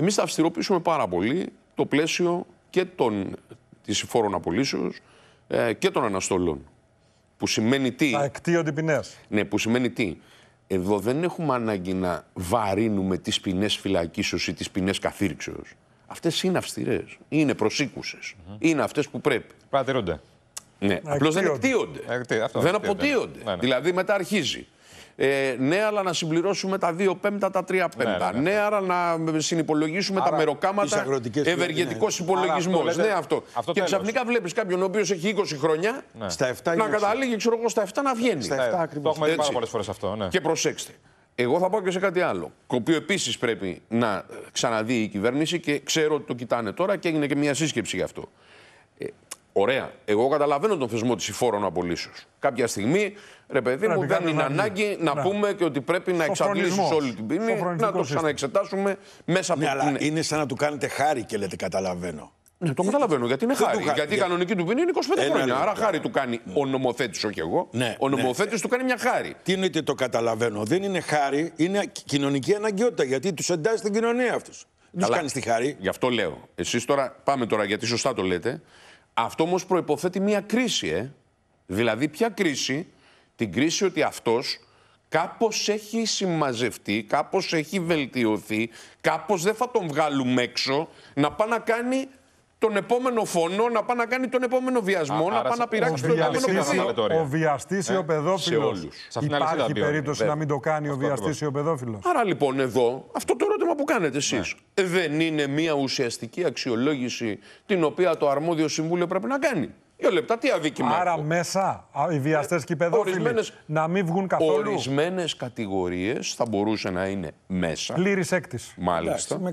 Εμείς θα αυστηροποιήσουμε πάρα πολύ το πλαίσιο και των, της φόρων απολύσεως ε, και των αναστολών. Που σημαίνει τι... Θα εκτείονται ποινές. Ναι, που σημαίνει τι. Εδώ δεν έχουμε ανάγκη να βαρύνουμε τις ποινές φυλακίσεως ή τις ποινε καθήρυξεως. Αυτές είναι είναι είναι προσήκουσες. είναι αυτές που πρέπει. Παρατηρούνται. Ναι, απλώς δεν εκτίονται. δεν αποτείονται. Ναι, ναι. Δηλαδή μετά αρχίζει. Ε, ναι, αλλά να συμπληρώσουμε τα δύο πέμπτα, τα τρία ναι, πέμπτα. Ναι, ναι, ναι, άρα να συνυπολογίσουμε τα μεροκάματα, ευεργετικό υπολογισμό. Ναι, ναι αυτό. αυτό και ξαφνικά βλέπεις κάποιον ο οποίος έχει 20 χρόνια ναι. στα 7 να καταλήγει, ξέρω εγώ, στα 7 να βγαίνει. Στα 7 ακριβώς. Το έχουμε δει πάρα πολλές φορές αυτό. Και προσέξτε. Εγώ θα πάω και σε κάτι άλλο. Το οποίος επίσης πρέπει να ξαναδεί η κυβέρνηση και ξέρω ότι το κοιτάνε τώρα και έγινε και μια σύσκεψη γι' αυτό. Ωραία. Εγώ καταλαβαίνω τον θεσμό της υφόρων απολύσεως. Κάποια στιγμή, ρε παιδί μου, δεν είναι δηλαδή. ανάγκη να πούμε και ότι πρέπει να εξαντλήσει όλη την ποινή, να το ξαναεξετάσουμε μέσα από ναι, την. Αλλά είναι σαν να του κάνετε χάρη και λέτε καταλαβαίνω. Ναι, το καταλαβαίνω γιατί είναι χάρη. Γιατί η κανονική του ποινή είναι 25 χρόνια. Άρα χάρη του κάνει ναι. ο νομοθέτης, όχι εγώ. Ναι, ο ναι. νομοθέτης του κάνει μια χάρη. Τι είναι ότι το καταλαβαίνω. Δεν είναι χάρη, είναι κοινωνική αναγκαιότητα. Γιατί τους εντάσσει στην κοινωνία αυτούς. Δεν του κάνεις τη χάρη. Γι' αυτό λέω. Εσείς τώρα πάμε τώρα, γιατί σωστά το λέτε. Αυτό όμως προποθέτει μία κρίση, ε. Δηλαδή, ποια κρίση, την κρίση ότι αυτός κάπως έχει συμμαζευτεί, κάπως έχει βελτιωθεί, κάπως δεν θα τον βγάλουμε έξω να πάει να κάνει τον επόμενο φόνο, να πάει να κάνει τον επόμενο βιασμό, να πάει να πειράξει τον επόμενο παιδί. Ο βιαστής ή ο παιδόφιλο. Υπάρχει περίπτωση να μην το κάνει ο βιαστή ή ο παιδόφιλο. Άρα λοιπόν εδώ αυτό το πράγμα που κάνετε εσείς. Ναι. Ε, δεν είναι μια ουσιαστική αξιολόγηση την οποία το αρμόδιο συμβούλιο πρέπει να κάνει. Δύο λεπτά, τι αδίκημα. Άρα μέσα οι βιαστές και οι παιδόφιλοι ορισμένες, να μην βγουν καθόλου. Ορισμένες κατηγορίες θα μπορούσε να είναι μέσα. Πλήρης έκτης. Μάλιστα.